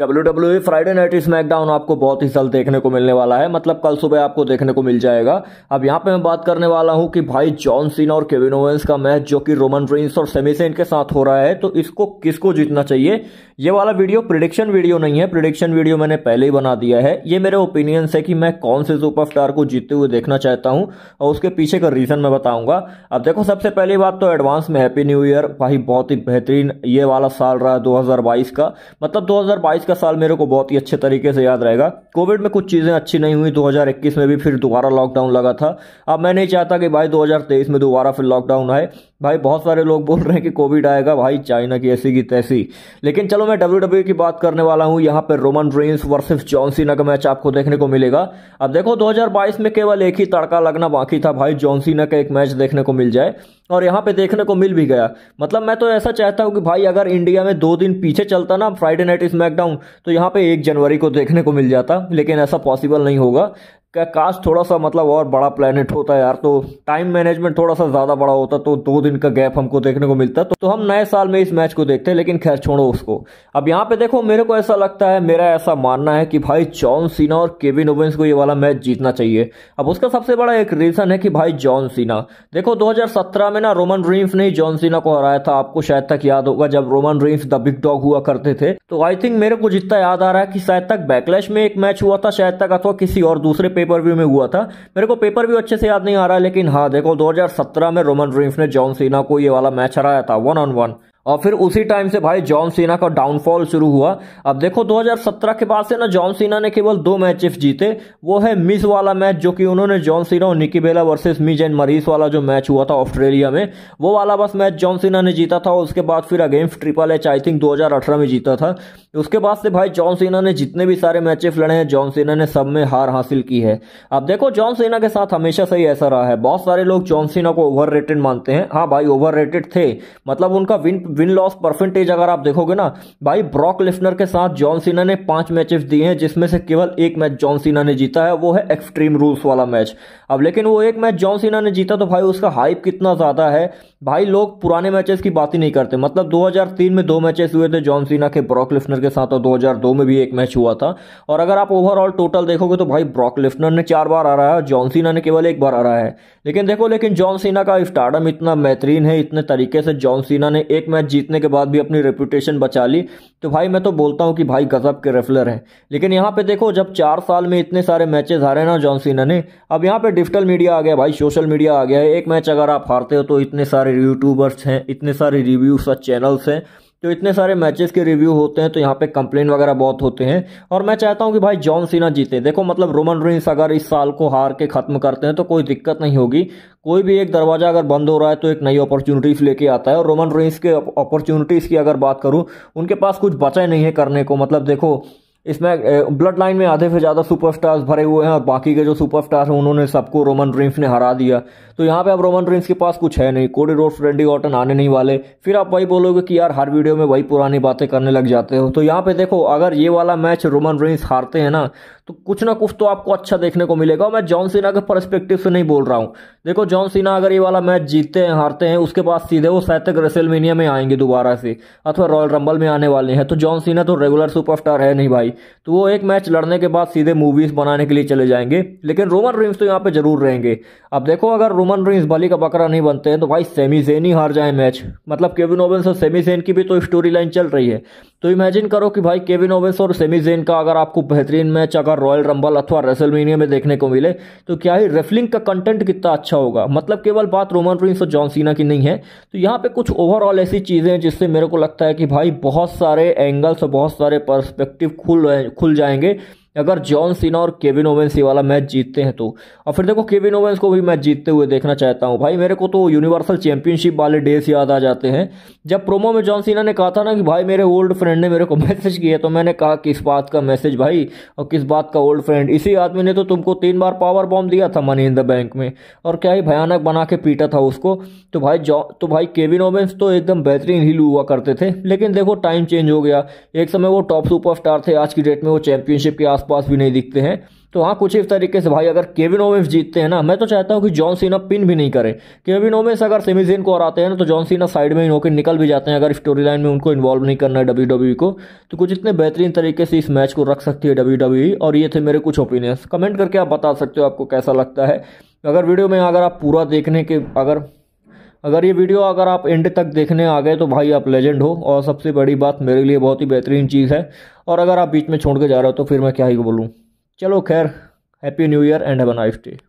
W W Friday night SmackDown आपको बहुत ही जल्द देखने को मिलने वाला है मतलब कल सुबह आपको देखने को मिल जाएगा अब यहाँ पे मैं बात करने वाला हूँ कि भाई जॉन सीना और केविन ओवेंस का मैच जो कि रोमन रेंस और सेमिसेन के साथ हो रहा है तो इसको किसको जीतना चाहिए ये वाला वीडियो प्रिडिक्शन वीडियो नहीं है प्रिडिक्शन वीडियो मैंने पहले ही बना दिया है ये मेरे ओपिनियंस है कि मैं कौन से सुपर स्टार को जीतते हुए देखना चाहता हूँ और उसके पीछे का रीजन मैं बताऊंगा अब देखो सबसे पहली बात तो एडवांस में हैप्पी न्यू ईयर भाई बहुत ही बेहतरीन ये वाला साल रहा दो का मतलब दो का साल मेरे को बहुत ही अच्छे तरीके से याद रहेगा कोविड में कुछ चीज़ें अच्छी नहीं हुई 2021 में भी फिर दोबारा लॉकडाउन लगा था अब मैं नहीं चाहता कि भाई 2023 में दोबारा फिर लॉकडाउन आए भाई बहुत सारे लोग बोल रहे हैं कि कोविड आएगा भाई चाइना की ऐसी की तैसी लेकिन चलो मैं डब्ल्यू डब्ल्यू e की बात करने वाला हूं यहाँ पर रोमन रेंस वर्सेस जॉनसीना का मैच आपको देखने को मिलेगा अब देखो 2022 में केवल एक ही तड़का लगना बाकी था भाई जॉनसीना का एक मैच देखने को मिल जाए और यहाँ पे देखने को मिल भी गया मतलब मैं तो ऐसा चाहता हूँ कि भाई अगर इंडिया में दो दिन पीछे चलता ना फ्राइडे नाइट स्मैकडाउन तो यहाँ पे एक जनवरी को देखने को मिल जाता लेकिन ऐसा पॉसिबल नहीं होगा क्या काश थोड़ा सा मतलब और बड़ा प्लानट होता यार तो टाइम मैनेजमेंट थोड़ा सा ज़्यादा बड़ा होता तो दो दिन का गैप हमको देखने को मिलता तो, तो हम नए साल में इस मैच को देखते हैं लेकिन खैर छोड़ो उसको अब यहाँ पे देखो मेरे को ऐसा लगता है मेरा ऐसा मानना है कि भाई जॉन सीना और केविन ओवेंस को ये वाला मैच जीतना चाहिए अब उसका सबसे बड़ा एक रीज़न है कि भाई जॉन सीना देखो दो में ना रोमन रीम्स ने जॉन सीना को हराया था आपको शायद तक याद होगा जब Roman Reigns the big dog हुआ करते थे तो आई थिंक मेरे को जितना याद आ रहा है कि शायद तक बैकलैश में एक मैच हुआ था शायद तक अथवा किसी और दूसरे पेपर व्यू में हुआ था मेरे को पेपर व्यू अच्छे से याद नहीं आ रहा लेकिन हाँ देखो 2017 में रोमन रिम्स ने जॉन सीना को ये वाला मैच हराया था वन ऑन वन और फिर उसी टाइम से भाई जॉन सीना का डाउनफॉल शुरू हुआ अब देखो 2017 के बाद से ना जॉन सीना ने केवल दो मैचेस जीते वो है मिस वाला मैच जो कि उन्होंने जॉन सीना और निकी बेला वर्सेस मिज एंड मरीस वाला जो मैच हुआ था ऑस्ट्रेलिया में वो वाला बस मैच जॉन सीना ने जीता था और उसके बाद फिर against triple H I think दो में जीता था उसके बाद से भाई जॉन सीना ने जितने भी सारे मैचेस लड़े हैं जॉन सीना ने सब में हार हासिल की है अब देखो जॉन सीना के साथ हमेशा से ही ऐसा रहा है बहुत सारे लोग जॉन सीना को ओवर मानते हैं हाँ भाई ओवर थे मतलब उनका विन विन लॉस परसेंटेज अगर आप देखोगे ना भाई ब्रॉक लिफनर के साथ जॉन सीना ने पांच मैचेस दिए हैं जिसमें से केवल एक मैच जॉन सीना ने जीता है वो है एक्सट्रीम रूल्स वाला मैच अब लेकिन वो एक मैच जॉन सीना ने जीता तो भाई उसका हाइप कितना ज़्यादा है भाई लोग पुराने मैचेस की बात ही नहीं करते मतलब 2003 में दो मैचेस हुए थे जॉन सीना के ब्रॉक लिफ्टनर के साथ और 2002 में भी एक मैच हुआ था और अगर आप ओवरऑल टोटल देखोगे तो भाई ब्रॉक लिफ्टनर ने चार बार आ रहा है जॉन सीना ने केवल एक बार आ रहा है लेकिन देखो लेकिन जॉन सीना का स्टार्डम इतना बेहतरीन है इतने तरीके से जॉन सीना ने एक मैच मैच जीतने के बाद भी अपनी रेपुटेशन बचा ली तो भाई मैं तो बोलता हूँ कि भाई गजब के रेफलर हैं लेकिन यहाँ पे देखो जब चार साल में इतने सारे मैचेस हारे ना जॉन सीना ने अब यहाँ पे डिजिटल मीडिया आ गया भाई सोशल मीडिया आ गया है एक मैच अगर आप हारते हो तो इतने सारे यूट्यूबर्स हैं इतने सारे रिव्यूस और चैनल्स हैं तो इतने सारे मैचेस के रिव्यू होते हैं तो यहाँ पे कंप्लेन वगैरह बहुत होते हैं और मैं चाहता हूँ कि भाई जॉन सीना जीते देखो मतलब रोमन रिंस अगर इस साल को हार के खत्म करते हैं तो कोई दिक्कत नहीं होगी कोई भी एक दरवाजा अगर बंद हो रहा है तो एक नई अपॉर्चुनिटीज लेके आता है और रोमन रिंस के अपॉर्चुनिटीज की अगर बात करूँ उनके पास कुछ बचा नहीं है करने को मतलब देखो इसमें ब्लड लाइन में आधे से ज़्यादा सुपरस्टार्स भरे हुए हैं और बाकी के जो स्टार हैं उन्होंने सबको रोमन रिम्स ने हरा दिया तो यहाँ पे अब रोमन रिम्स के पास कुछ है नहीं कोडी रोड रेंडी ऑटन आने नहीं वाले फिर आप वही बोलोगे कि यार हर वीडियो में वही पुरानी बातें करने लग जाते हो तो यहाँ पे देखो अगर ये वाला मैच रोमन रिम्स हारते हैं ना तो कुछ ना कुछ तो आपको अच्छा देखने को मिलेगा मैं जॉन सिन्हा के परस्पेक्टिव से नहीं बोल रहा हूँ देखो जॉन सीना अगर ये वाला मैच जीतते हैं हारते हैं उसके बाद सीधे वो सैतक रेसलमेनिया में आएंगे दोबारा से अथवा रॉयल रंबल में आने वाले हैं तो जॉन सीना तो रेगुलर सुपरस्टार है नहीं भाई तो वो एक मैच लड़ने के बाद सीधे मूवीज बनाने के लिए चले जाएंगे लेकिन रोमन रिंग्स तो यहाँ पे जरूर रहेंगे अब देखो अगर रोमन रिंग्स भली का बकरा नहीं बनते हैं तो भाई सेमीजेन ही हार जाए मैच मतलब केविन ओवेंस और सेमीजेन की भी तो स्टोरी लाइन चल रही है तो इमेजिन करो कि भाई केविन ओवेंस और सेमीजेन का अगर आपको बेहतरीन मैच अगर रॉयल रंबल अथवा रेसलमेनिया में देखने को मिले तो क्या ही रेफलिंग का कंटेंट कितना अच्छा अच्छा होगा मतलब केवल बात रोमन रिंग्स और जॉन सीना की नहीं है तो यहाँ पे कुछ ओवरऑल ऐसी चीज़ें हैं जिससे मेरे को लगता है कि भाई बहुत सारे एंगल्स और बहुत सारे पर्सपेक्टिव खुल खुल जाएंगे अगर जॉन सीना और केविन ओवेंस ये वाला मैच जीतते हैं तो और फिर देखो केविन ओवेंस को भी मैच जीतते हुए देखना चाहता हूँ भाई मेरे को तो यूनिवर्सल चैंपियनशिप वाले डेज याद आ जाते हैं जब प्रोमो में जॉन सीना ने कहा था ना कि भाई मेरे ओल्ड फ्रेंड ने मेरे को मैसेज किया तो मैंने कहा किस बात का मैसेज भाई और किस बात का ओल्ड फ्रेंड इसी आदमी ने तो तुमको तीन बार पावर बॉम्ब दिया था मनी इन द बैंक में और क्या ही भयानक बना के पीटा था उसको तो भाई जॉ तो भाई केविन ओवेंस तो एकदम बेहतरीन हील हुआ करते थे लेकिन देखो टाइम चेंज हो गया एक समय वो टॉप सुपर स्टार थे आज की डेट में वो चैंपियनशिप के आस आसपास भी नहीं दिखते हैं तो हाँ कुछ इस तरीके से भाई अगर केविन ओवेंस जीतते हैं ना मैं तो चाहता हूँ कि जॉन सीना पिन भी नहीं करे केविन ओवेंस अगर सेमीजेन को और आते हैं ना तो जॉन सीना साइड में ही होकर निकल भी जाते हैं अगर स्टोरी लाइन में उनको इन्वॉल्व नहीं करना है डब्ल्यू डब्ल्यू e को तो कुछ इतने बेहतरीन तरीके से इस मैच को रख सकती है डब्ल्यू डब्ल्यू e, और ये थे मेरे कुछ ओपिनियंस कमेंट करके आप बता सकते हो आपको कैसा लगता है अगर वीडियो में अगर आप पूरा देखने के अगर अगर ये वीडियो अगर आप एंड तक देखने आ गए तो भाई आप लेजेंड हो और सबसे बड़ी बात मेरे लिए बहुत ही बेहतरीन चीज़ है और अगर आप बीच में छोड़ के जा रहे हो तो फिर मैं क्या ही बोलूँ चलो खैर happy new year and have a nice day